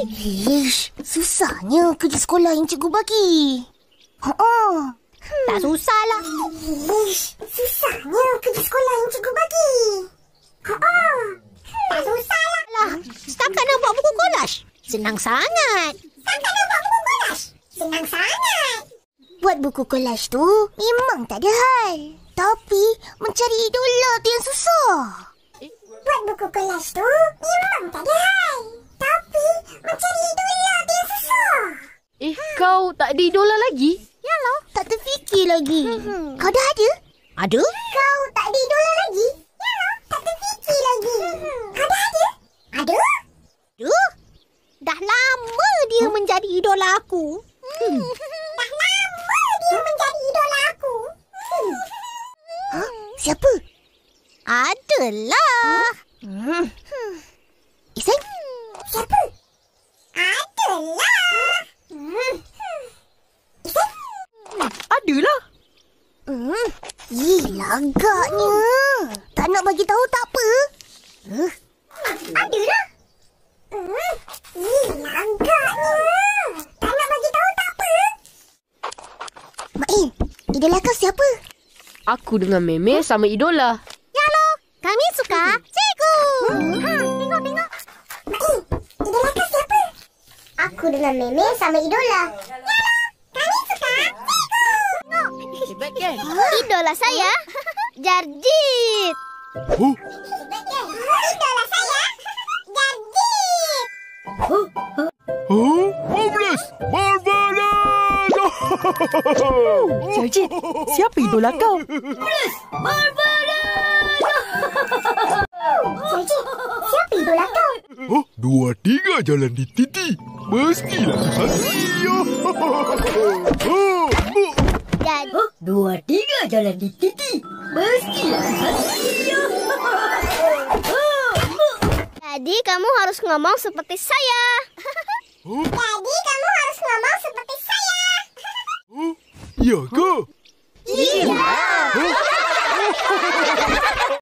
Ish, susahnya kerja sekolah yang cikgu bagi. Oh, oh. Hmm. Tak susahlah. Ish, susahnya kerja sekolah yang cikgu bagi. Oh, oh. Hmm. Tak susahlah. Lah, setakat nak buat buku kolaj. Senang sangat. Setakat nak buat buku kolaj. Senang sangat. Buat buku kolaj tu memang tak ada hal. Tapi mencari idola tu yang susah. Buat buku kolaj tu memang tak ada hal. kau tak ada idola lagi? Yalah, tak terfikir lagi. Hmm. Kau dah ada? Ada? Kau tak ada idola lagi? Yalah, tak terfikir lagi. Hmm. dah ada? Ada? Ada? Dah lama dia huh? menjadi idola aku. Hmm. hmm. Dah lama dia huh? menjadi idola aku. Hmm. Huh? Siapa? Adalah. Huh? Hmm. hmm. Iseng? Siapa? Adalah. Yelah agaknya. Tak nak bagi tahu tak apa. Huh? Ada lah. Hmm, yelah Tak nak bagi tahu tak apa. Mak idola kau siapa? Aku dengan Meme huh? sama idola. Ya lo, kami suka cikgu. Hmm? Ha, tengok, tengok. Mak idola kau siapa? Aku dengan Meme sama idola. Ya, idola saya Jarjit. Huh? Idola saya Jarjit. Huh? Huh? huh? Homeless, Marvelous. Jarjit, siapa idola kau? Homeless, Marvelous. Jarjit, siapa idola kau? Oh, Dua tiga jalan di titi. Mestilah. Ayo. Huh? Dua tiga. jalan di titi. Meski Jadi kamu harus ngomong seperti saya. Jadi kamu harus ngomong seperti saya. Iya, kok? Iya.